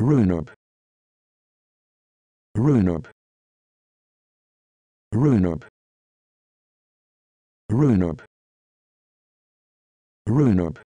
Runub. Runub. Runub. Runub. Runub.